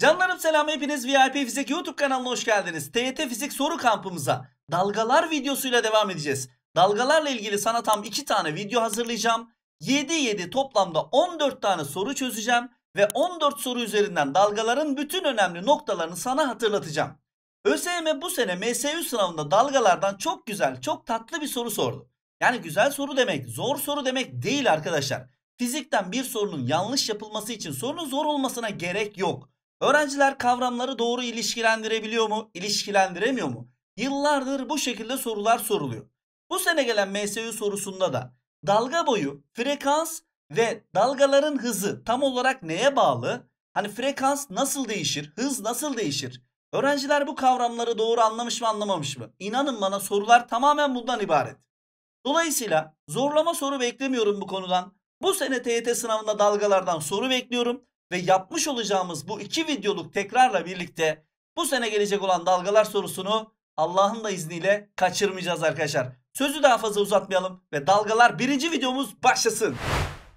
Canlarım selam hepiniz VIP Fizik YouTube kanalına hoş geldiniz. TYT Fizik soru kampımıza dalgalar videosuyla devam edeceğiz. Dalgalarla ilgili sana tam 2 tane video hazırlayacağım. 7-7 toplamda 14 tane soru çözeceğim. Ve 14 soru üzerinden dalgaların bütün önemli noktalarını sana hatırlatacağım. ÖSYM bu sene MSU sınavında dalgalardan çok güzel, çok tatlı bir soru sordu. Yani güzel soru demek, zor soru demek değil arkadaşlar. Fizikten bir sorunun yanlış yapılması için sorunun zor olmasına gerek yok. Öğrenciler kavramları doğru ilişkilendirebiliyor mu, ilişkilendiremiyor mu? Yıllardır bu şekilde sorular soruluyor. Bu sene gelen MSU sorusunda da dalga boyu, frekans ve dalgaların hızı tam olarak neye bağlı? Hani frekans nasıl değişir, hız nasıl değişir? Öğrenciler bu kavramları doğru anlamış mı anlamamış mı? İnanın bana sorular tamamen bundan ibaret. Dolayısıyla zorlama soru beklemiyorum bu konudan. Bu sene TYT sınavında dalgalardan soru bekliyorum ve yapmış olacağımız bu iki videoluk tekrarla birlikte bu sene gelecek olan dalgalar sorusunu Allah'ın da izniyle kaçırmayacağız arkadaşlar. Sözü daha fazla uzatmayalım ve dalgalar birinci videomuz başlasın.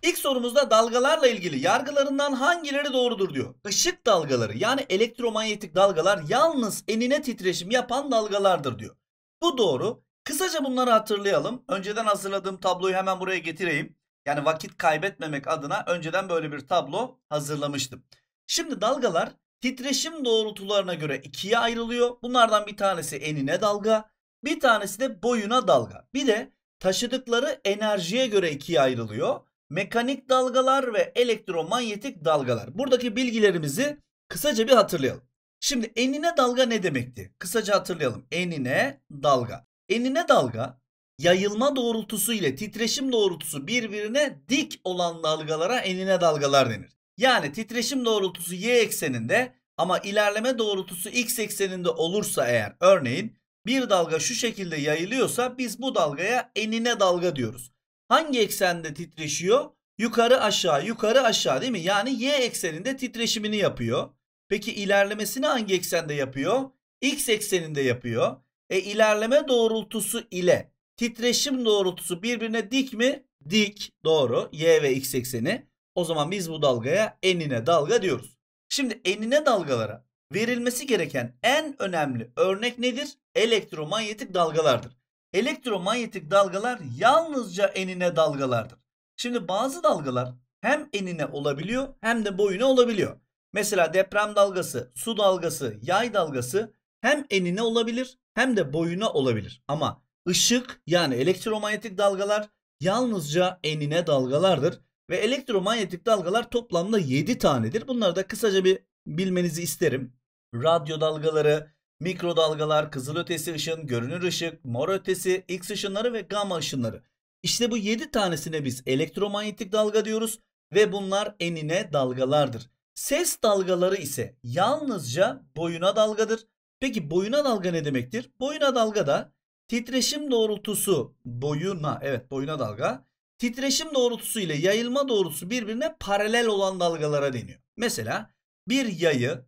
İlk sorumuzda dalgalarla ilgili yargılarından hangileri doğrudur diyor. Işık dalgaları yani elektromanyetik dalgalar yalnız enine titreşim yapan dalgalardır diyor. Bu doğru. Kısaca bunları hatırlayalım. Önceden hazırladığım tabloyu hemen buraya getireyim. Yani vakit kaybetmemek adına önceden böyle bir tablo hazırlamıştım. Şimdi dalgalar titreşim doğrultularına göre ikiye ayrılıyor. Bunlardan bir tanesi enine dalga, bir tanesi de boyuna dalga. Bir de taşıdıkları enerjiye göre ikiye ayrılıyor. Mekanik dalgalar ve elektromanyetik dalgalar. Buradaki bilgilerimizi kısaca bir hatırlayalım. Şimdi enine dalga ne demekti? Kısaca hatırlayalım. Enine dalga. Enine dalga yayılma doğrultusu ile titreşim doğrultusu birbirine dik olan dalgalara enine dalgalar denir. Yani titreşim doğrultusu y ekseninde ama ilerleme doğrultusu x ekseninde olursa eğer örneğin bir dalga şu şekilde yayılıyorsa biz bu dalgaya enine dalga diyoruz. Hangi eksende titreşiyor? Yukarı aşağı yukarı aşağı değil mi? Yani y ekseninde titreşimini yapıyor. Peki ilerlemesini hangi eksende yapıyor? X ekseninde yapıyor. E ilerleme doğrultusu ile Titreşim doğrultusu birbirine dik mi? Dik. Doğru. Y ve X ekseni. O zaman biz bu dalgaya enine dalga diyoruz. Şimdi enine dalgalara verilmesi gereken en önemli örnek nedir? Elektromanyetik dalgalardır. Elektromanyetik dalgalar yalnızca enine dalgalardır. Şimdi bazı dalgalar hem enine olabiliyor hem de boyuna olabiliyor. Mesela deprem dalgası, su dalgası, yay dalgası hem enine olabilir hem de boyuna olabilir. Ama Işık yani elektromanyetik dalgalar yalnızca enine dalgalardır ve elektromanyetik dalgalar toplamda 7 tanedir. Bunları da kısaca bir bilmenizi isterim. Radyo dalgaları, mikrodalgalar, kızılötesi ışın, görünür ışık, mor ötesi, X ışınları ve gamma ışınları. İşte bu 7 tanesine biz elektromanyetik dalga diyoruz ve bunlar enine dalgalardır. Ses dalgaları ise yalnızca boyuna dalgadır. Peki boyuna dalga ne demektir? Boyuna dalga da Titreşim doğrultusu boyuna evet boyuna dalga. Titreşim doğrultusu ile yayılma doğrultusu birbirine paralel olan dalgalara deniyor. Mesela bir yayı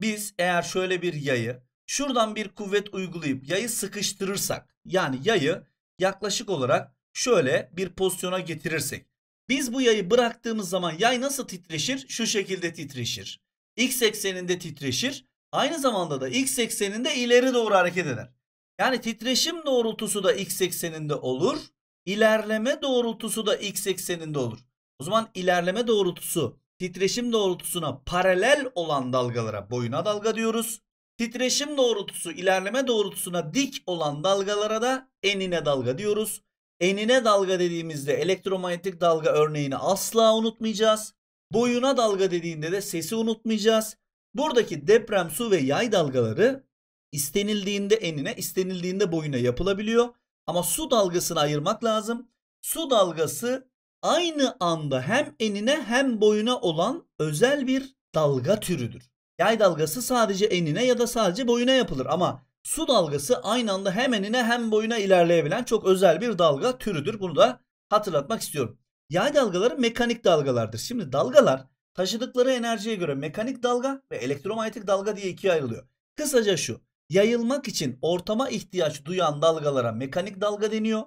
biz eğer şöyle bir yayı şuradan bir kuvvet uygulayıp yayı sıkıştırırsak yani yayı yaklaşık olarak şöyle bir pozisyona getirirsek biz bu yayı bıraktığımız zaman yay nasıl titreşir? Şu şekilde titreşir. X ekseninde titreşir. Aynı zamanda da X ekseninde ileri doğru hareket eder. Yani titreşim doğrultusu da x ekseninde olur. İlerleme doğrultusu da x ekseninde olur. O zaman ilerleme doğrultusu titreşim doğrultusuna paralel olan dalgalara boyuna dalga diyoruz. Titreşim doğrultusu ilerleme doğrultusuna dik olan dalgalara da enine dalga diyoruz. Enine dalga dediğimizde elektromanyetik dalga örneğini asla unutmayacağız. Boyuna dalga dediğinde de sesi unutmayacağız. Buradaki deprem, su ve yay dalgaları istenildiğinde enine, istenildiğinde boyuna yapılabiliyor. Ama su dalgasını ayırmak lazım. Su dalgası aynı anda hem enine hem boyuna olan özel bir dalga türüdür. Yay dalgası sadece enine ya da sadece boyuna yapılır ama su dalgası aynı anda hem enine hem boyuna ilerleyebilen çok özel bir dalga türüdür. Bunu da hatırlatmak istiyorum. Yay dalgaları mekanik dalgalardır. Şimdi dalgalar taşıdıkları enerjiye göre mekanik dalga ve elektromanyetik dalga diye ikiye ayrılıyor. Kısaca şu. Yayılmak için ortama ihtiyaç duyan dalgalara mekanik dalga deniyor.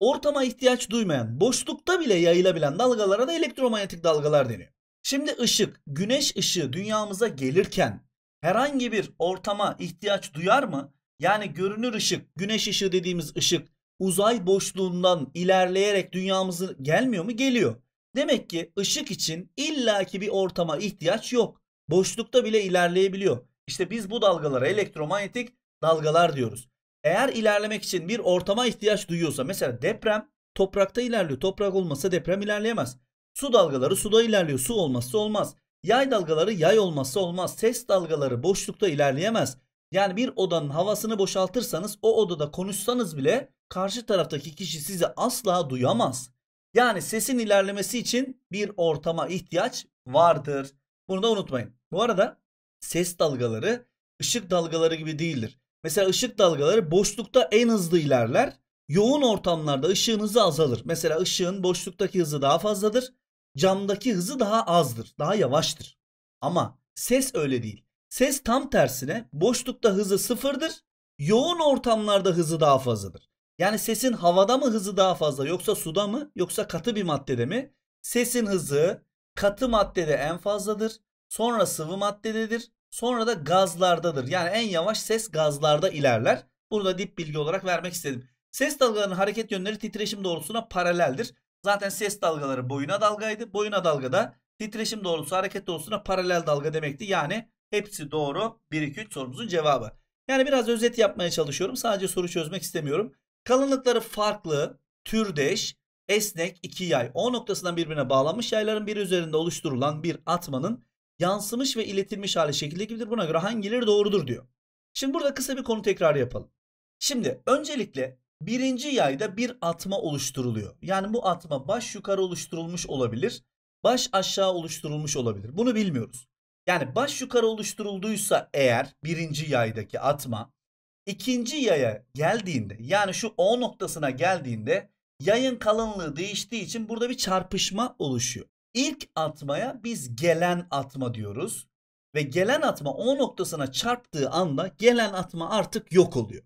Ortama ihtiyaç duymayan, boşlukta bile yayılabilen dalgalara da elektromanyetik dalgalar deniyor. Şimdi ışık, güneş ışığı dünyamıza gelirken herhangi bir ortama ihtiyaç duyar mı? Yani görünür ışık, güneş ışığı dediğimiz ışık uzay boşluğundan ilerleyerek dünyamızı gelmiyor mu? Geliyor. Demek ki ışık için illaki bir ortama ihtiyaç yok. Boşlukta bile ilerleyebiliyor. İşte biz bu dalgalara elektromanyetik dalgalar diyoruz. Eğer ilerlemek için bir ortama ihtiyaç duyuyorsa mesela deprem toprakta ilerliyor. Toprak olmasa deprem ilerleyemez. Su dalgaları suda ilerliyor. Su olmazsa olmaz. Yay dalgaları yay olmazsa olmaz. Ses dalgaları boşlukta ilerleyemez. Yani bir odanın havasını boşaltırsanız o odada konuşsanız bile karşı taraftaki kişi sizi asla duyamaz. Yani sesin ilerlemesi için bir ortama ihtiyaç vardır. Bunu da unutmayın. Bu arada ses dalgaları ışık dalgaları gibi değildir. Mesela ışık dalgaları boşlukta en hızlı ilerler. Yoğun ortamlarda ışığın hızı azalır. Mesela ışığın boşluktaki hızı daha fazladır. Camdaki hızı daha azdır, daha yavaştır. Ama ses öyle değil. Ses tam tersine boşlukta hızı sıfırdır. Yoğun ortamlarda hızı daha fazladır. Yani sesin havada mı hızı daha fazla yoksa suda mı yoksa katı bir maddede mi? Sesin hızı katı maddede en fazladır. Sonra sıvı maddededir. Sonra da gazlardadır. Yani en yavaş ses gazlarda ilerler. Bunu da dip bilgi olarak vermek istedim. Ses dalgalarının hareket yönleri titreşim doğrusuna paraleldir. Zaten ses dalgaları boyuna dalgaydı. Boyuna dalgada titreşim doğrusu hareket doğrusuna paralel dalga demekti. Yani hepsi doğru. 1 2 3 sorumuzun cevabı. Yani biraz özet yapmaya çalışıyorum. Sadece soru çözmek istemiyorum. Kalınlıkları farklı, türdeş, esnek iki yay. O noktasından birbirine bağlanmış yayların bir üzerinde oluşturulan bir atmanın yansımış ve iletilmiş hali şekilde gibidir. Buna göre hangileri doğrudur diyor. Şimdi burada kısa bir konu tekrarı yapalım. Şimdi öncelikle birinci yayda bir atma oluşturuluyor. Yani bu atma baş yukarı oluşturulmuş olabilir. Baş aşağı oluşturulmuş olabilir. Bunu bilmiyoruz. Yani baş yukarı oluşturulduysa eğer birinci yaydaki atma ikinci yaya geldiğinde yani şu O noktasına geldiğinde yayın kalınlığı değiştiği için burada bir çarpışma oluşuyor. İlk atmaya biz gelen atma diyoruz. Ve gelen atma O noktasına çarptığı anda gelen atma artık yok oluyor.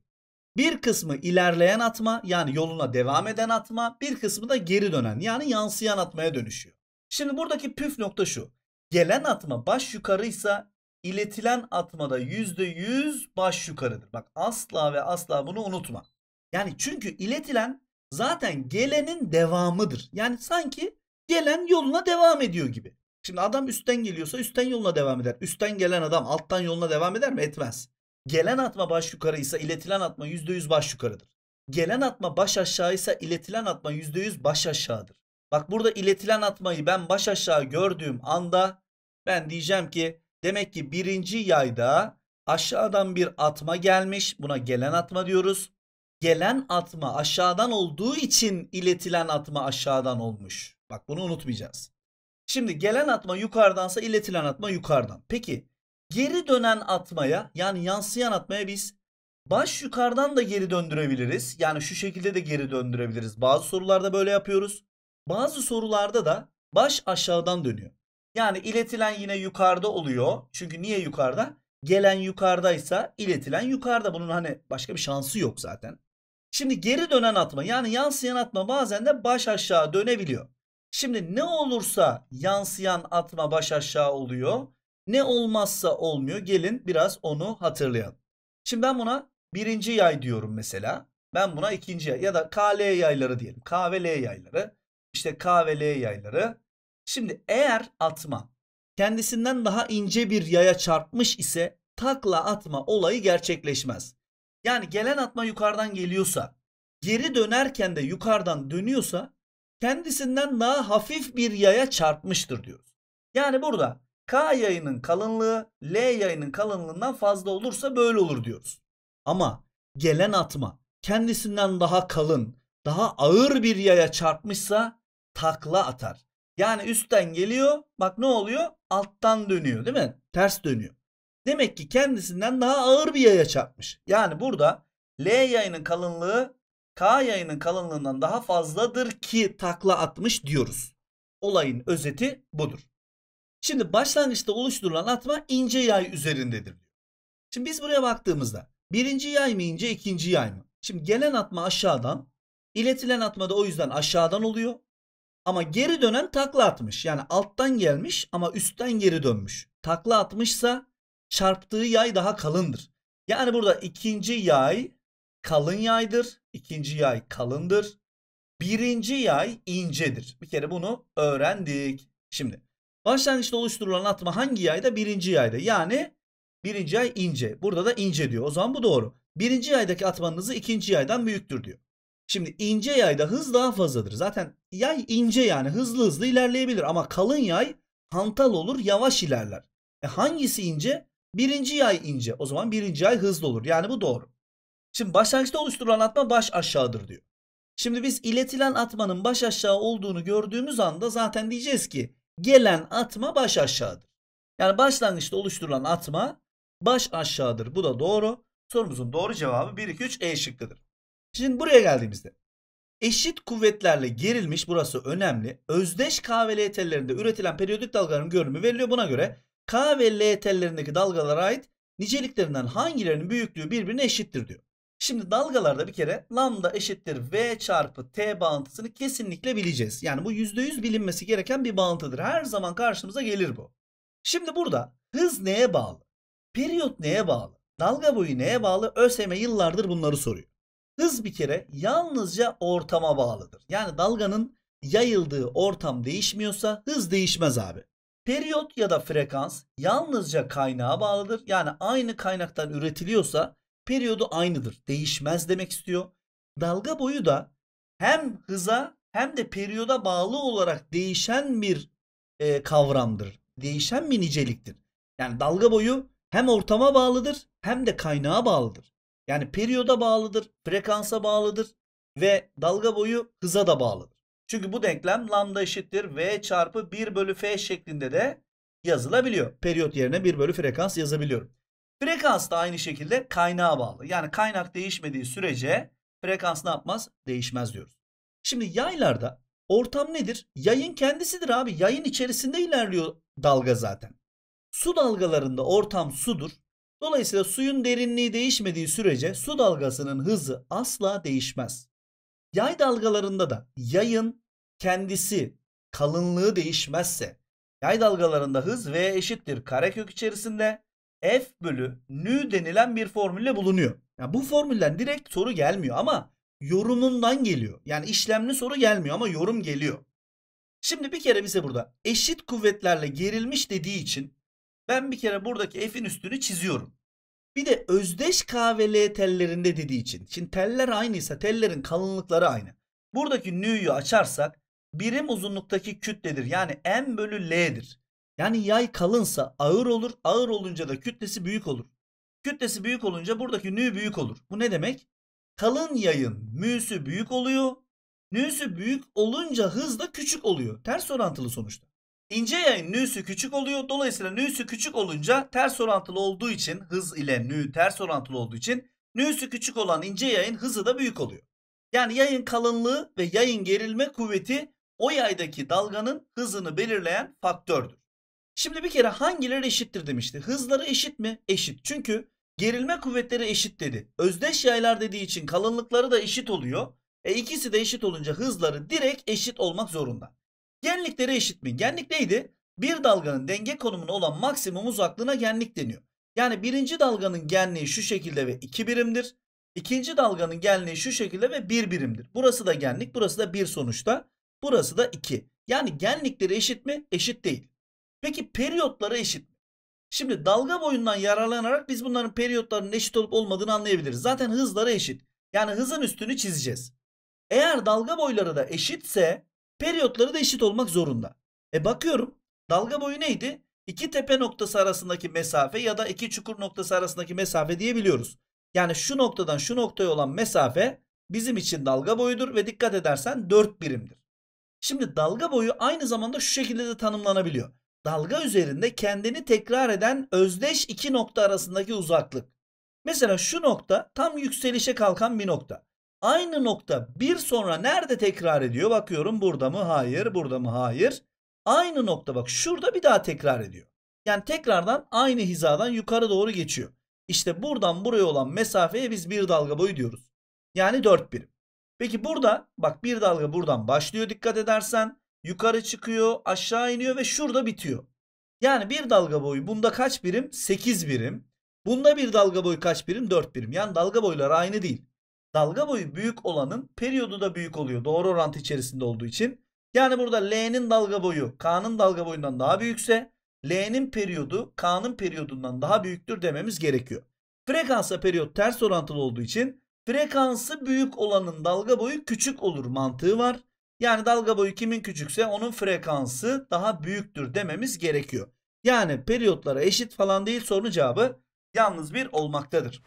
Bir kısmı ilerleyen atma yani yoluna devam eden atma bir kısmı da geri dönen yani yansıyan atmaya dönüşüyor. Şimdi buradaki püf nokta şu. Gelen atma baş yukarıysa iletilen atmada %100 baş yukarıdır. Bak asla ve asla bunu unutma. Yani çünkü iletilen zaten gelenin devamıdır. Yani sanki gelen yoluna devam ediyor gibi. Şimdi adam üstten geliyorsa üstten yoluna devam eder. Üstten gelen adam alttan yoluna devam eder mi? Etmez. Gelen atma baş yukarıysa iletilen atma %100 baş yukarıdır. Gelen atma baş aşağıysa iletilen atma %100 baş aşağıdır. Bak burada iletilen atmayı ben baş aşağı gördüğüm anda ben diyeceğim ki demek ki birinci yayda aşağıdan bir atma gelmiş. Buna gelen atma diyoruz. Gelen atma aşağıdan olduğu için iletilen atma aşağıdan olmuş. Bak bunu unutmayacağız. Şimdi gelen atma yukarıdansa iletilen atma yukarıdan. Peki geri dönen atmaya yani yansıyan atmaya biz baş yukarıdan da geri döndürebiliriz. Yani şu şekilde de geri döndürebiliriz. Bazı sorularda böyle yapıyoruz. Bazı sorularda da baş aşağıdan dönüyor. Yani iletilen yine yukarıda oluyor. Çünkü niye yukarıda? Gelen yukarıdaysa iletilen yukarıda. Bunun hani başka bir şansı yok zaten. Şimdi geri dönen atma yani yansıyan atma bazen de baş aşağı dönebiliyor. Şimdi ne olursa yansıyan atma baş aşağı oluyor. Ne olmazsa olmuyor. Gelin biraz onu hatırlayalım. Şimdi ben buna birinci yay diyorum mesela. Ben buna ikinci yay ya da KL yayları diyelim. K ve L yayları. İşte K ve L yayları. Şimdi eğer atma kendisinden daha ince bir yaya çarpmış ise takla atma olayı gerçekleşmez. Yani gelen atma yukarıdan geliyorsa geri dönerken de yukarıdan dönüyorsa kendisinden daha hafif bir yaya çarpmıştır diyoruz. Yani burada K yayının kalınlığı L yayının kalınlığından fazla olursa böyle olur diyoruz. Ama gelen atma kendisinden daha kalın, daha ağır bir yaya çarpmışsa takla atar. Yani üstten geliyor bak ne oluyor? Alttan dönüyor değil mi? Ters dönüyor. Demek ki kendisinden daha ağır bir yaya çarpmış. Yani burada L yayının kalınlığı K yayının kalınlığından daha fazladır ki takla atmış diyoruz. Olayın özeti budur. Şimdi başlangıçta oluşturulan atma ince yay üzerindedir. Şimdi biz buraya baktığımızda birinci yay mı ince ikinci yay mı? Şimdi gelen atma aşağıdan iletilen atma da o yüzden aşağıdan oluyor. Ama geri dönen takla atmış. Yani alttan gelmiş ama üstten geri dönmüş. Takla atmışsa çarptığı yay daha kalındır. Yani burada ikinci yay kalın yaydır ikinci yay kalındır. Birinci yay incedir. Bir kere bunu öğrendik. Şimdi başlangıçta oluşturulan atma hangi yayda? Birinci yayda. Yani birinci yay ince. Burada da ince diyor. O zaman bu doğru. Birinci yaydaki atmanızı ikinci yaydan büyüktür diyor. Şimdi ince yayda hız daha fazladır. Zaten yay ince yani hızlı hızlı ilerleyebilir ama kalın yay hantal olur yavaş ilerler. E hangisi ince? Birinci yay ince. O zaman birinci yay hızlı olur. Yani bu doğru. Şimdi başlangıçta oluşturulan atma baş aşağıdır diyor. Şimdi biz iletilen atmanın baş aşağı olduğunu gördüğümüz anda zaten diyeceğiz ki gelen atma baş aşağıdır. Yani başlangıçta oluşturulan atma baş aşağıdır. Bu da doğru. Sorumuzun doğru cevabı 1 2 3 E şıkkıdır. Şimdi buraya geldiğimizde eşit kuvvetlerle gerilmiş burası önemli. Özdeş K ve L tellerinde üretilen periyodik dalgaların görünümü veriliyor. Buna göre K ve L tellerindeki dalgalara ait niceliklerinden hangilerinin büyüklüğü birbirine eşittir diyor. Şimdi dalgalarda bir kere lambda eşittir v çarpı t bağıntısını kesinlikle bileceğiz. Yani bu %100 bilinmesi gereken bir bağıntıdır. Her zaman karşımıza gelir bu. Şimdi burada hız neye bağlı? Periyot neye bağlı? Dalga boyu neye bağlı? ÖSYM yıllardır bunları soruyor. Hız bir kere yalnızca ortama bağlıdır. Yani dalganın yayıldığı ortam değişmiyorsa hız değişmez abi. Periyot ya da frekans yalnızca kaynağa bağlıdır. Yani aynı kaynaktan üretiliyorsa periyodu aynıdır. Değişmez demek istiyor. Dalga boyu da hem hıza hem de periyoda bağlı olarak değişen bir e, kavramdır. Değişen bir niceliktir. Yani dalga boyu hem ortama bağlıdır hem de kaynağa bağlıdır. Yani periyoda bağlıdır, frekansa bağlıdır ve dalga boyu hıza da bağlıdır. Çünkü bu denklem lambda eşittir v çarpı 1 bölü f şeklinde de yazılabiliyor. Periyot yerine 1 bölü frekans yazabiliyorum. Frekans da aynı şekilde kaynağa bağlı. Yani kaynak değişmediği sürece frekans ne yapmaz? Değişmez diyoruz. Şimdi yaylarda ortam nedir? Yayın kendisidir abi. Yayın içerisinde ilerliyor dalga zaten. Su dalgalarında ortam sudur. Dolayısıyla suyun derinliği değişmediği sürece su dalgasının hızı asla değişmez. Yay dalgalarında da yayın kendisi kalınlığı değişmezse yay dalgalarında hız v eşittir karekök içerisinde F bölü nü denilen bir formülle bulunuyor. Yani bu formülden direkt soru gelmiyor ama yorumundan geliyor. Yani işlemli soru gelmiyor ama yorum geliyor. Şimdi bir kere bize burada eşit kuvvetlerle gerilmiş dediği için ben bir kere buradaki F'in üstünü çiziyorum. Bir de özdeş K ve L tellerinde dediği için. Şimdi teller aynıysa tellerin kalınlıkları aynı. Buradaki nü'yü açarsak birim uzunluktaki kütledir. Yani M bölü L'dir. Yani yay kalınsa ağır olur. Ağır olunca da kütlesi büyük olur. Kütlesi büyük olunca buradaki nü büyük olur. Bu ne demek? Kalın yayın mü'sü büyük oluyor. Nü'sü büyük olunca hız da küçük oluyor. Ters orantılı sonuçta. İnce yayın nü'sü küçük oluyor. Dolayısıyla nü'sü küçük olunca ters orantılı olduğu için hız ile nü ters orantılı olduğu için nü'sü küçük olan ince yayın hızı da büyük oluyor. Yani yayın kalınlığı ve yayın gerilme kuvveti o yaydaki dalganın hızını belirleyen faktördür. Şimdi bir kere hangileri eşittir demişti. Hızları eşit mi? Eşit. Çünkü gerilme kuvvetleri eşit dedi. Özdeş yaylar dediği için kalınlıkları da eşit oluyor. E ikisi de eşit olunca hızları direkt eşit olmak zorunda. Genlikleri eşit mi? Genlik neydi? Bir dalganın denge konumuna olan maksimum uzaklığına genlik deniyor. Yani birinci dalganın genliği şu şekilde ve iki birimdir. İkinci dalganın genliği şu şekilde ve bir birimdir. Burası da genlik, burası da bir sonuçta. Burası da iki. Yani genlikleri eşit mi? Eşit değil. Peki periyotları eşit mi? Şimdi dalga boyundan yararlanarak biz bunların periyotlarının eşit olup olmadığını anlayabiliriz. Zaten hızları eşit. Yani hızın üstünü çizeceğiz. Eğer dalga boyları da eşitse periyotları da eşit olmak zorunda. E bakıyorum dalga boyu neydi? İki tepe noktası arasındaki mesafe ya da iki çukur noktası arasındaki mesafe diyebiliyoruz. Yani şu noktadan şu noktaya olan mesafe bizim için dalga boyudur ve dikkat edersen 4 birimdir. Şimdi dalga boyu aynı zamanda şu şekilde de tanımlanabiliyor dalga üzerinde kendini tekrar eden özdeş iki nokta arasındaki uzaklık. Mesela şu nokta tam yükselişe kalkan bir nokta. Aynı nokta bir sonra nerede tekrar ediyor? Bakıyorum burada mı? Hayır. Burada mı? Hayır. Aynı nokta bak şurada bir daha tekrar ediyor. Yani tekrardan aynı hizadan yukarı doğru geçiyor. İşte buradan buraya olan mesafeye biz bir dalga boyu diyoruz. Yani dört birim. Peki burada bak bir dalga buradan başlıyor dikkat edersen yukarı çıkıyor, aşağı iniyor ve şurada bitiyor. Yani bir dalga boyu bunda kaç birim? 8 birim. Bunda bir dalga boyu kaç birim? 4 birim. Yani dalga boyları aynı değil. Dalga boyu büyük olanın periyodu da büyük oluyor. Doğru orantı içerisinde olduğu için. Yani burada L'nin dalga boyu K'nın dalga boyundan daha büyükse L'nin periyodu K'nın periyodundan daha büyüktür dememiz gerekiyor. Frekansla periyot ters orantılı olduğu için frekansı büyük olanın dalga boyu küçük olur mantığı var. Yani dalga boyu kimin küçükse onun frekansı daha büyüktür dememiz gerekiyor. Yani periyotlara eşit falan değil sorunun cevabı yalnız bir olmaktadır.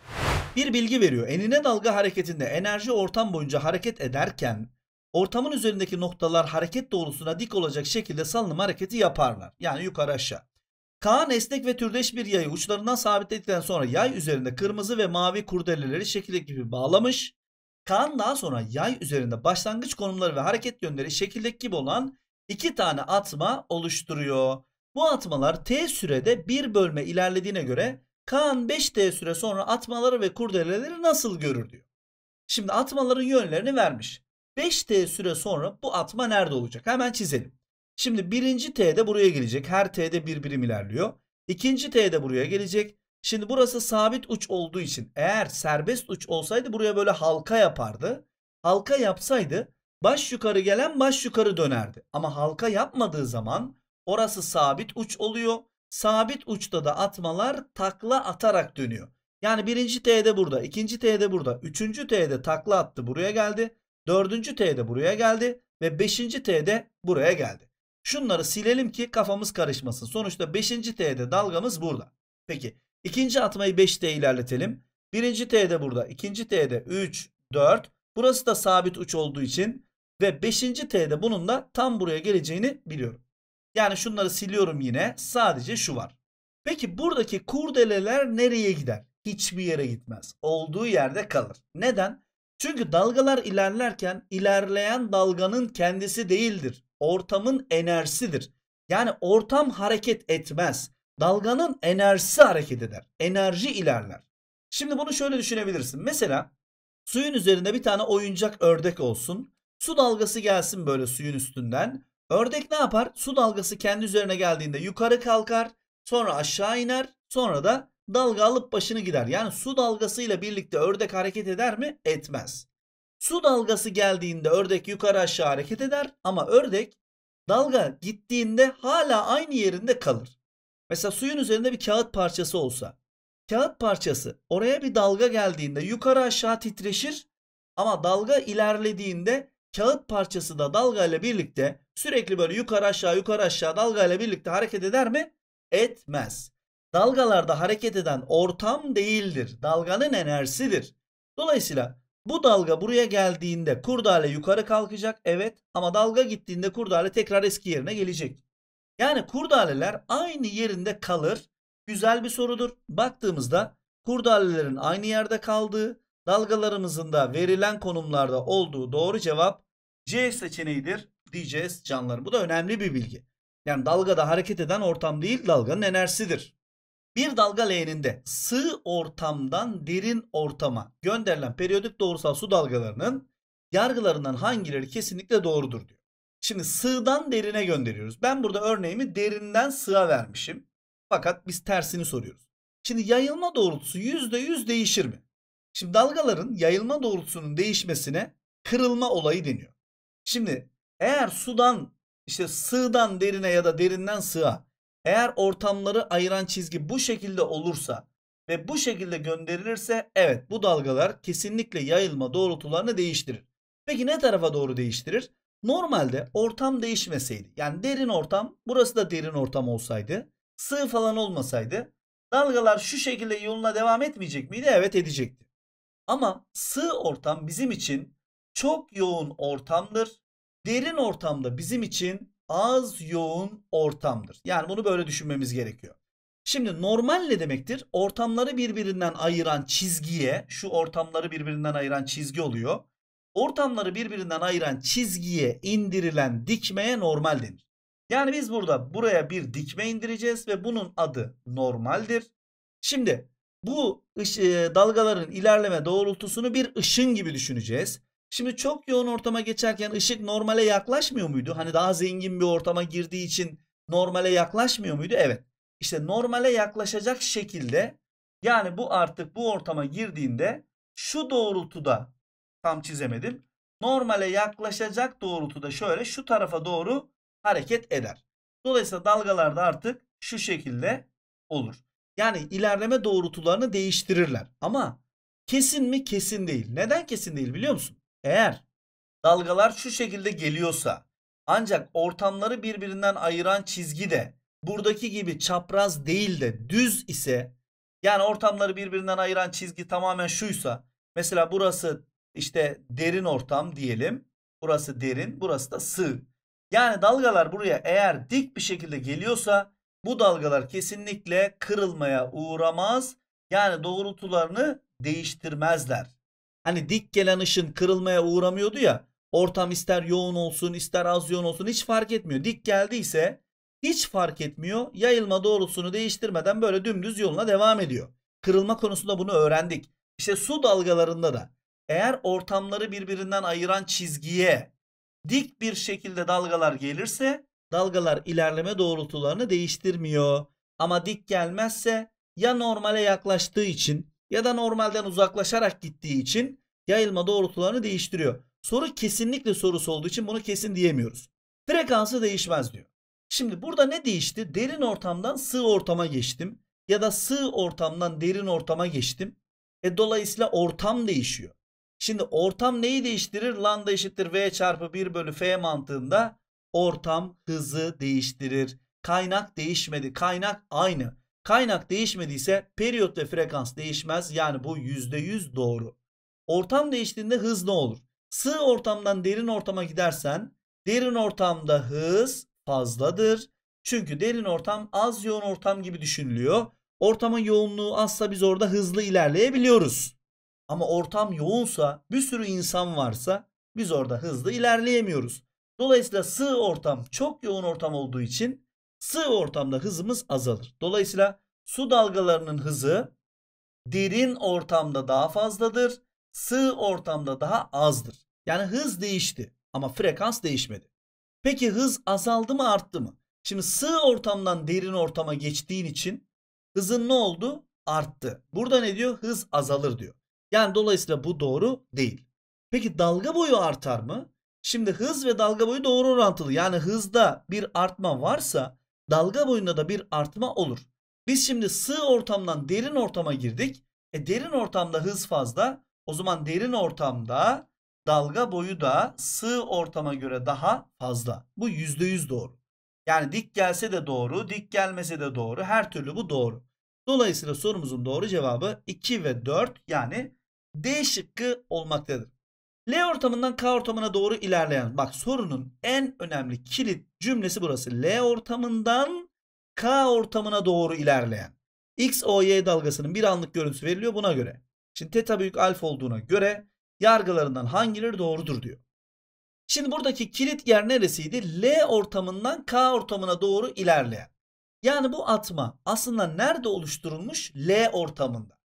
Bir bilgi veriyor. Enine dalga hareketinde enerji ortam boyunca hareket ederken ortamın üzerindeki noktalar hareket doğrusuna dik olacak şekilde salınım hareketi yaparlar. Yani yukarı aşağı. Kaan esnek ve türdeş bir yayı uçlarından sabitledikten sonra yay üzerinde kırmızı ve mavi kurdeleleri şekil gibi bağlamış. Kaan daha sonra yay üzerinde başlangıç konumları ve hareket yönleri şekildeki gibi olan iki tane atma oluşturuyor. Bu atmalar T sürede bir bölme ilerlediğine göre Kaan 5T süre sonra atmaları ve kurdeleleri nasıl görür diyor. Şimdi atmaların yönlerini vermiş. 5T süre sonra bu atma nerede olacak? Hemen çizelim. Şimdi birinci T'de buraya gelecek. Her T'de bir birim ilerliyor. İkinci T'de buraya gelecek. Şimdi burası sabit uç olduğu için eğer serbest uç olsaydı buraya böyle halka yapardı. Halka yapsaydı baş yukarı gelen baş yukarı dönerdi. Ama halka yapmadığı zaman orası sabit uç oluyor. Sabit uçta da atmalar takla atarak dönüyor. Yani birinci T'de burada, ikinci T'de burada, üçüncü T'de takla attı buraya geldi. Dördüncü T'de buraya geldi ve beşinci T'de buraya geldi. Şunları silelim ki kafamız karışmasın. Sonuçta beşinci T'de dalgamız burada. Peki İkinci atmayı 5T ilerletelim. Birinci T burada. ikinci T de 3, 4. Burası da sabit uç olduğu için ve 5. T'de bunun da tam buraya geleceğini biliyorum. Yani şunları siliyorum yine. Sadece şu var. Peki buradaki kurdeleler nereye gider? Hiçbir yere gitmez. Olduğu yerde kalır. Neden? Çünkü dalgalar ilerlerken ilerleyen dalganın kendisi değildir. Ortamın enerjisidir. Yani ortam hareket etmez. Dalganın enerjisi hareket eder. Enerji ilerler. Şimdi bunu şöyle düşünebilirsin. Mesela suyun üzerinde bir tane oyuncak ördek olsun. Su dalgası gelsin böyle suyun üstünden. Ördek ne yapar? Su dalgası kendi üzerine geldiğinde yukarı kalkar. Sonra aşağı iner. Sonra da dalga alıp başını gider. Yani su dalgasıyla birlikte ördek hareket eder mi? Etmez. Su dalgası geldiğinde ördek yukarı aşağı hareket eder ama ördek dalga gittiğinde hala aynı yerinde kalır. Mesela suyun üzerinde bir kağıt parçası olsa. Kağıt parçası oraya bir dalga geldiğinde yukarı aşağı titreşir ama dalga ilerlediğinde kağıt parçası da dalga ile birlikte sürekli böyle yukarı aşağı yukarı aşağı dalga ile birlikte hareket eder mi? Etmez. Dalgalarda hareket eden ortam değildir. Dalganın enerjisidir. Dolayısıyla bu dalga buraya geldiğinde kurdale yukarı kalkacak evet ama dalga gittiğinde kurdale tekrar eski yerine gelecek. Yani kurdaleler aynı yerinde kalır. Güzel bir sorudur. Baktığımızda kurdalelerin aynı yerde kaldığı, dalgalarımızın da verilen konumlarda olduğu doğru cevap C seçeneğidir diyeceğiz canlarım. Bu da önemli bir bilgi. Yani dalgada hareket eden ortam değil dalganın enerjisidir. Bir dalga leğeninde sığ ortamdan derin ortama gönderilen periyodik doğrusal su dalgalarının yargılarından hangileri kesinlikle doğrudur diyor. Şimdi sığdan derine gönderiyoruz. Ben burada örneğimi derinden sığa vermişim. Fakat biz tersini soruyoruz. Şimdi yayılma doğrultusu %100 değişir mi? Şimdi dalgaların yayılma doğrultusunun değişmesine kırılma olayı deniyor. Şimdi eğer sudan işte sığdan derine ya da derinden sığa eğer ortamları ayıran çizgi bu şekilde olursa ve bu şekilde gönderilirse evet bu dalgalar kesinlikle yayılma doğrultularını değiştirir. Peki ne tarafa doğru değiştirir? Normalde ortam değişmeseydi yani derin ortam burası da derin ortam olsaydı sığ falan olmasaydı dalgalar şu şekilde yoluna devam etmeyecek miydi? Evet edecekti. Ama sığ ortam bizim için çok yoğun ortamdır. Derin ortamda bizim için az yoğun ortamdır. Yani bunu böyle düşünmemiz gerekiyor. Şimdi normal ne demektir? Ortamları birbirinden ayıran çizgiye, şu ortamları birbirinden ayıran çizgi oluyor ortamları birbirinden ayıran çizgiye indirilen dikmeye normal denir. Yani biz burada buraya bir dikme indireceğiz ve bunun adı normaldir. Şimdi bu e, dalgaların ilerleme doğrultusunu bir ışın gibi düşüneceğiz. Şimdi çok yoğun ortama geçerken ışık normale yaklaşmıyor muydu? Hani daha zengin bir ortama girdiği için normale yaklaşmıyor muydu? Evet. İşte normale yaklaşacak şekilde yani bu artık bu ortama girdiğinde şu doğrultuda Tam çizemedim. Normale yaklaşacak doğrultuda şöyle şu tarafa doğru hareket eder. Dolayısıyla dalgalar da artık şu şekilde olur. Yani ilerleme doğrultularını değiştirirler. Ama kesin mi? Kesin değil. Neden kesin değil biliyor musun? Eğer dalgalar şu şekilde geliyorsa ancak ortamları birbirinden ayıran çizgi de buradaki gibi çapraz değil de düz ise yani ortamları birbirinden ayıran çizgi tamamen şuysa mesela burası işte derin ortam diyelim. Burası derin, burası da sığ. Yani dalgalar buraya eğer dik bir şekilde geliyorsa bu dalgalar kesinlikle kırılmaya uğramaz. Yani doğrultularını değiştirmezler. Hani dik gelen ışın kırılmaya uğramıyordu ya. Ortam ister yoğun olsun ister az yoğun olsun hiç fark etmiyor. Dik geldiyse hiç fark etmiyor. Yayılma doğrultusunu değiştirmeden böyle dümdüz yoluna devam ediyor. Kırılma konusunda bunu öğrendik. İşte su dalgalarında da eğer ortamları birbirinden ayıran çizgiye dik bir şekilde dalgalar gelirse dalgalar ilerleme doğrultularını değiştirmiyor. Ama dik gelmezse ya normale yaklaştığı için ya da normalden uzaklaşarak gittiği için yayılma doğrultularını değiştiriyor. Soru kesinlikle sorusu olduğu için bunu kesin diyemiyoruz. Frekansı değişmez diyor. Şimdi burada ne değişti? Derin ortamdan sığ ortama geçtim ya da sığ ortamdan derin ortama geçtim. E dolayısıyla ortam değişiyor. Şimdi ortam neyi değiştirir? Lambda eşittir V çarpı 1 bölü F mantığında ortam hızı değiştirir. Kaynak değişmedi. Kaynak aynı. Kaynak değişmediyse periyot ve frekans değişmez. Yani bu %100 doğru. Ortam değiştiğinde hız ne olur? Sığ ortamdan derin ortama gidersen derin ortamda hız fazladır. Çünkü derin ortam az yoğun ortam gibi düşünülüyor. Ortamın yoğunluğu azsa biz orada hızlı ilerleyebiliyoruz. Ama ortam yoğunsa, bir sürü insan varsa biz orada hızlı ilerleyemiyoruz. Dolayısıyla sığ ortam çok yoğun ortam olduğu için sığ ortamda hızımız azalır. Dolayısıyla su dalgalarının hızı derin ortamda daha fazladır, sığ ortamda daha azdır. Yani hız değişti ama frekans değişmedi. Peki hız azaldı mı arttı mı? Şimdi sığ ortamdan derin ortama geçtiğin için hızın ne oldu? Arttı. Burada ne diyor? Hız azalır diyor. Yani dolayısıyla bu doğru değil. Peki dalga boyu artar mı? Şimdi hız ve dalga boyu doğru orantılı. Yani hızda bir artma varsa dalga boyunda da bir artma olur. Biz şimdi sığ ortamdan derin ortama girdik. E derin ortamda hız fazla. O zaman derin ortamda dalga boyu da sığ ortama göre daha fazla. Bu %100 doğru. Yani dik gelse de doğru, dik gelmese de doğru. Her türlü bu doğru. Dolayısıyla sorumuzun doğru cevabı 2 ve 4 yani D şıkkı olmaktadır. L ortamından K ortamına doğru ilerleyen bak sorunun en önemli kilit cümlesi burası. L ortamından K ortamına doğru ilerleyen. X, O, Y dalgasının bir anlık görüntüsü veriliyor buna göre. Şimdi teta büyük alfa olduğuna göre yargılarından hangileri doğrudur diyor. Şimdi buradaki kilit yer neresiydi? L ortamından K ortamına doğru ilerleyen. Yani bu atma aslında nerede oluşturulmuş? L ortamında.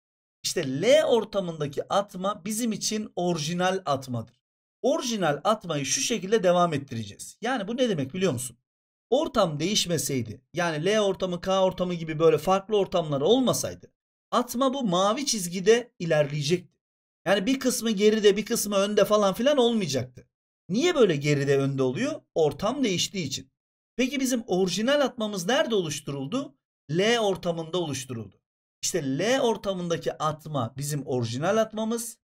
İşte L ortamındaki atma bizim için orijinal atmadır. Orijinal atmayı şu şekilde devam ettireceğiz. Yani bu ne demek biliyor musun? Ortam değişmeseydi yani L ortamı K ortamı gibi böyle farklı ortamlar olmasaydı atma bu mavi çizgide ilerleyecekti. Yani bir kısmı geride bir kısmı önde falan filan olmayacaktı. Niye böyle geride önde oluyor? Ortam değiştiği için. Peki bizim orijinal atmamız nerede oluşturuldu? L ortamında oluşturuldu. İşte L ortamındaki atma bizim orijinal atmamız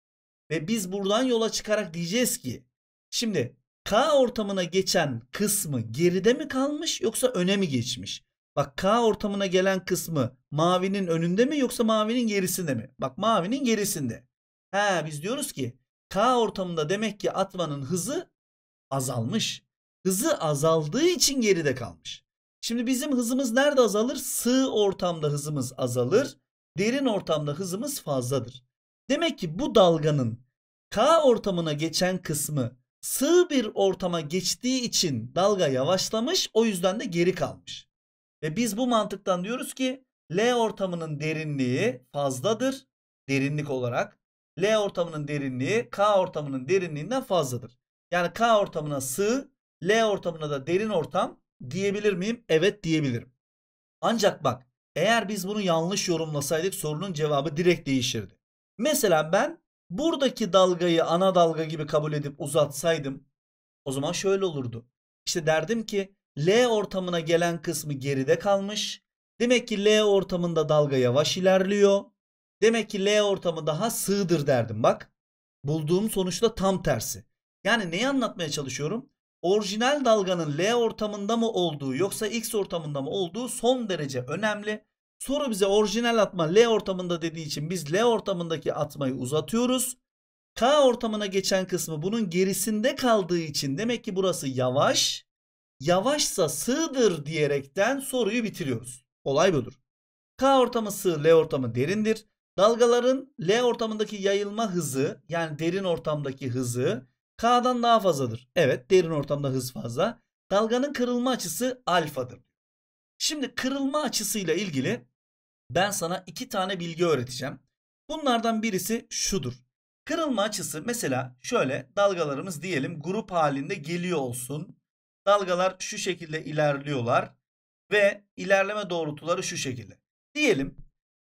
ve biz buradan yola çıkarak diyeceğiz ki şimdi K ortamına geçen kısmı geride mi kalmış yoksa öne mi geçmiş? Bak K ortamına gelen kısmı mavinin önünde mi yoksa mavinin gerisinde mi? Bak mavinin gerisinde. He biz diyoruz ki K ortamında demek ki atmanın hızı azalmış hızı azaldığı için geride kalmış. Şimdi bizim hızımız nerede azalır? Sığ ortamda hızımız azalır. Derin ortamda hızımız fazladır. Demek ki bu dalganın K ortamına geçen kısmı sığ bir ortama geçtiği için dalga yavaşlamış o yüzden de geri kalmış. Ve biz bu mantıktan diyoruz ki L ortamının derinliği fazladır derinlik olarak. L ortamının derinliği K ortamının derinliğinden fazladır. Yani K ortamına sığ L ortamına da derin ortam diyebilir miyim? Evet diyebilirim. Ancak bak eğer biz bunu yanlış yorumlasaydık sorunun cevabı direkt değişirdi. Mesela ben buradaki dalgayı ana dalga gibi kabul edip uzatsaydım o zaman şöyle olurdu. İşte derdim ki L ortamına gelen kısmı geride kalmış. Demek ki L ortamında dalga yavaş ilerliyor. Demek ki L ortamı daha sığdır derdim bak. Bulduğum sonuçta tam tersi. Yani neyi anlatmaya çalışıyorum? orijinal dalganın L ortamında mı olduğu yoksa X ortamında mı olduğu son derece önemli. Soru bize orijinal atma L ortamında dediği için biz L ortamındaki atmayı uzatıyoruz. K ortamına geçen kısmı bunun gerisinde kaldığı için demek ki burası yavaş. Yavaşsa sığdır diyerekten soruyu bitiriyoruz. Olay budur. K ortamı sığ, L ortamı derindir. Dalgaların L ortamındaki yayılma hızı yani derin ortamdaki hızı K'dan daha fazladır. Evet derin ortamda hız fazla. Dalganın kırılma açısı alfadır. Şimdi kırılma açısıyla ilgili ben sana iki tane bilgi öğreteceğim. Bunlardan birisi şudur. Kırılma açısı mesela şöyle dalgalarımız diyelim grup halinde geliyor olsun. Dalgalar şu şekilde ilerliyorlar ve ilerleme doğrultuları şu şekilde. Diyelim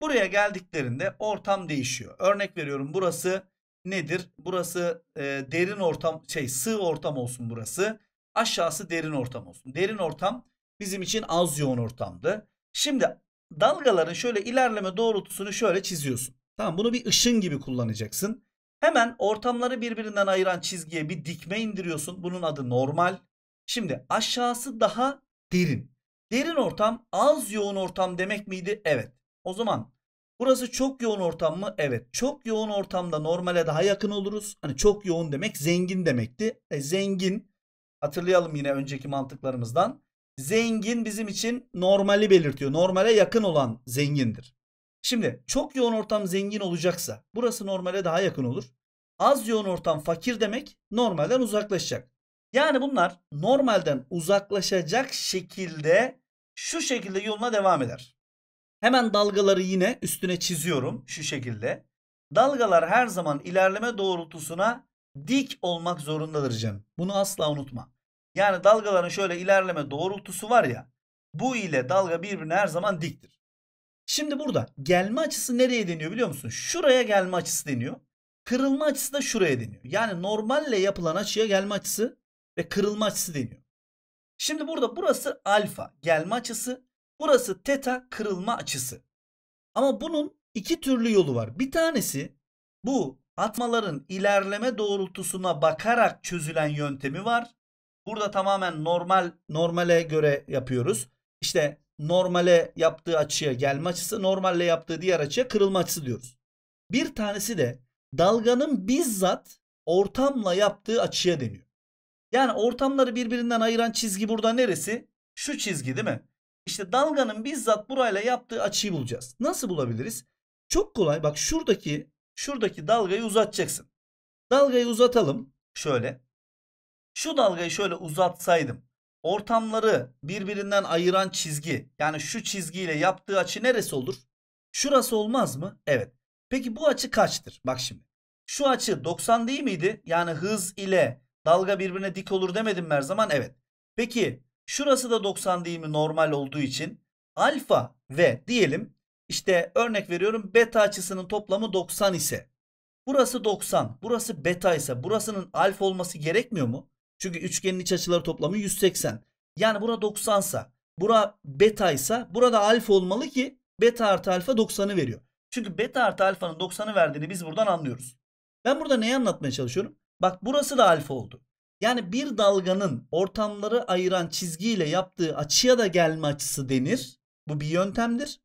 buraya geldiklerinde ortam değişiyor. Örnek veriyorum burası nedir? Burası e, derin ortam şey sığ ortam olsun burası. Aşağısı derin ortam olsun. Derin ortam bizim için az yoğun ortamdı. Şimdi dalgaların şöyle ilerleme doğrultusunu şöyle çiziyorsun. Tamam bunu bir ışın gibi kullanacaksın. Hemen ortamları birbirinden ayıran çizgiye bir dikme indiriyorsun. Bunun adı normal. Şimdi aşağısı daha derin. Derin ortam az yoğun ortam demek miydi? Evet. O zaman Burası çok yoğun ortam mı? Evet. Çok yoğun ortamda normale daha yakın oluruz. Hani çok yoğun demek zengin demekti. E, zengin hatırlayalım yine önceki mantıklarımızdan. Zengin bizim için normali belirtiyor. Normale yakın olan zengindir. Şimdi çok yoğun ortam zengin olacaksa burası normale daha yakın olur. Az yoğun ortam fakir demek normalden uzaklaşacak. Yani bunlar normalden uzaklaşacak şekilde şu şekilde yoluna devam eder. Hemen dalgaları yine üstüne çiziyorum şu şekilde. Dalgalar her zaman ilerleme doğrultusuna dik olmak zorundadır canım. Bunu asla unutma. Yani dalgaların şöyle ilerleme doğrultusu var ya. Bu ile dalga birbirine her zaman diktir. Şimdi burada gelme açısı nereye deniyor biliyor musun? Şuraya gelme açısı deniyor. Kırılma açısı da şuraya deniyor. Yani normalle yapılan açıya gelme açısı ve kırılma açısı deniyor. Şimdi burada burası alfa gelme açısı. Burası teta kırılma açısı. Ama bunun iki türlü yolu var. Bir tanesi bu atmaların ilerleme doğrultusuna bakarak çözülen yöntemi var. Burada tamamen normal normale göre yapıyoruz. İşte normale yaptığı açıya gelme açısı, normalle yaptığı diğer açıya kırılma açısı diyoruz. Bir tanesi de dalganın bizzat ortamla yaptığı açıya deniyor. Yani ortamları birbirinden ayıran çizgi burada neresi? Şu çizgi değil mi? İşte dalganın bizzat burayla yaptığı açıyı bulacağız. Nasıl bulabiliriz? Çok kolay. Bak şuradaki şuradaki dalgayı uzatacaksın. Dalgayı uzatalım. Şöyle. Şu dalgayı şöyle uzatsaydım. Ortamları birbirinden ayıran çizgi. Yani şu çizgiyle yaptığı açı neresi olur? Şurası olmaz mı? Evet. Peki bu açı kaçtır? Bak şimdi. Şu açı 90 değil miydi? Yani hız ile dalga birbirine dik olur demedim her zaman? Evet. Peki Şurası da 90 değimi normal olduğu için alfa ve diyelim işte örnek veriyorum beta açısının toplamı 90 ise burası 90 burası beta ise burasının alfa olması gerekmiyor mu? Çünkü üçgenin iç açıları toplamı 180. Yani bura 90 ise bura beta ise burada alfa olmalı ki beta artı alfa 90'ı veriyor. Çünkü beta artı alfanın 90'ı verdiğini biz buradan anlıyoruz. Ben burada neyi anlatmaya çalışıyorum? Bak burası da alfa oldu. Yani bir dalganın ortamları ayıran çizgiyle yaptığı açıya da gelme açısı denir. Bu bir yöntemdir.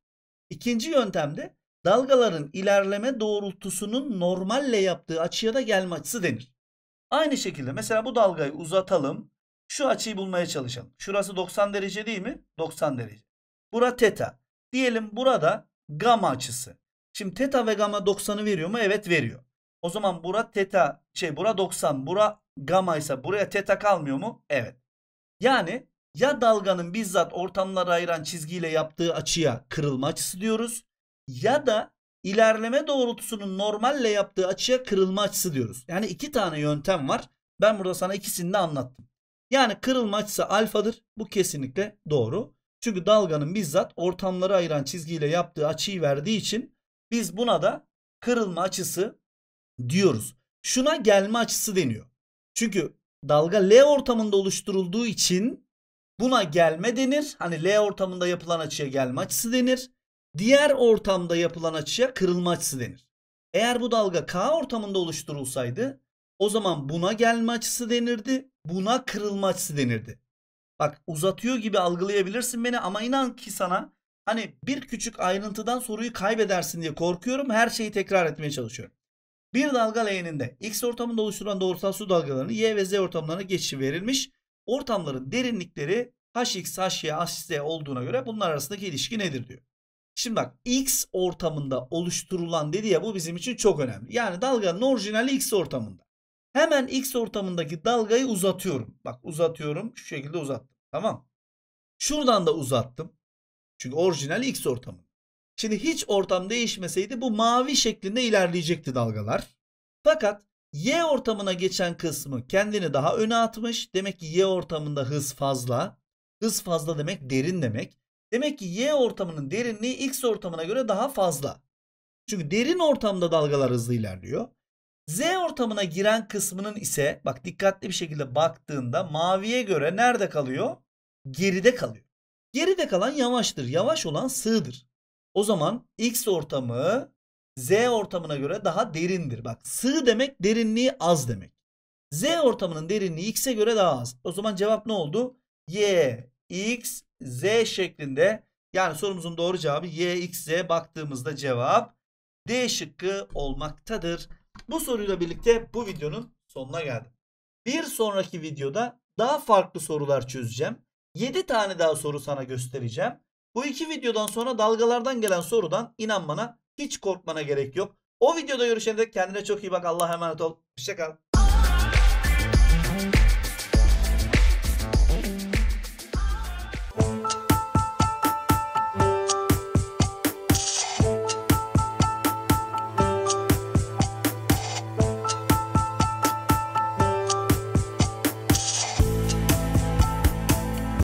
İkinci yöntemde dalgaların ilerleme doğrultusunun normalle yaptığı açıya da gelme açısı denir. Aynı şekilde mesela bu dalgayı uzatalım. Şu açıyı bulmaya çalışalım. Şurası 90 derece değil mi? 90 derece. Bura teta. Diyelim burada gama açısı. Şimdi teta ve gama 90'ı veriyor mu? Evet veriyor. O zaman bura teta şey bura 90 bura gamma ise buraya teta kalmıyor mu? Evet. Yani ya dalganın bizzat ortamları ayıran çizgiyle yaptığı açıya kırılma açısı diyoruz ya da ilerleme doğrultusunun normalle yaptığı açıya kırılma açısı diyoruz. Yani iki tane yöntem var. Ben burada sana ikisini de anlattım. Yani kırılma açısı alfadır. Bu kesinlikle doğru. Çünkü dalganın bizzat ortamları ayıran çizgiyle yaptığı açıyı verdiği için biz buna da kırılma açısı diyoruz. Şuna gelme açısı deniyor. Çünkü dalga L ortamında oluşturulduğu için buna gelme denir. Hani L ortamında yapılan açıya gelme açısı denir. Diğer ortamda yapılan açıya kırılma açısı denir. Eğer bu dalga K ortamında oluşturulsaydı o zaman buna gelme açısı denirdi. Buna kırılma açısı denirdi. Bak uzatıyor gibi algılayabilirsin beni ama inan ki sana hani bir küçük ayrıntıdan soruyu kaybedersin diye korkuyorum. Her şeyi tekrar etmeye çalışıyorum. Bir dalga leğeninde X ortamında oluşturulan doğrusal su dalgalarının Y ve Z ortamlarına geçişi verilmiş. Ortamların derinlikleri HX, HY, HZ olduğuna göre bunlar arasındaki ilişki nedir diyor. Şimdi bak X ortamında oluşturulan dedi ya bu bizim için çok önemli. Yani dalganın orijinali X ortamında. Hemen X ortamındaki dalgayı uzatıyorum. Bak uzatıyorum şu şekilde uzattım. Tamam. Şuradan da uzattım. Çünkü orijinal X ortamında. Şimdi hiç ortam değişmeseydi bu mavi şeklinde ilerleyecekti dalgalar. Fakat Y ortamına geçen kısmı kendini daha öne atmış. Demek ki Y ortamında hız fazla. Hız fazla demek derin demek. Demek ki Y ortamının derinliği X ortamına göre daha fazla. Çünkü derin ortamda dalgalar hızlı ilerliyor. Z ortamına giren kısmının ise bak dikkatli bir şekilde baktığında maviye göre nerede kalıyor? Geride kalıyor. Geride kalan yavaştır. Yavaş olan sığdır. O zaman X ortamı Z ortamına göre daha derindir. Bak sığ demek derinliği az demek. Z ortamının derinliği X'e göre daha az. O zaman cevap ne oldu? Y, X, Z şeklinde. Yani sorumuzun doğru cevabı Y, X, Z baktığımızda cevap D şıkkı olmaktadır. Bu soruyla birlikte bu videonun sonuna geldim. Bir sonraki videoda daha farklı sorular çözeceğim. 7 tane daha soru sana göstereceğim. Bu iki videodan sonra dalgalardan gelen sorudan inan bana hiç korkmana gerek yok. O videoda görüşene dek kendine çok iyi bak. Allah'a emanet ol. Hoşçakal.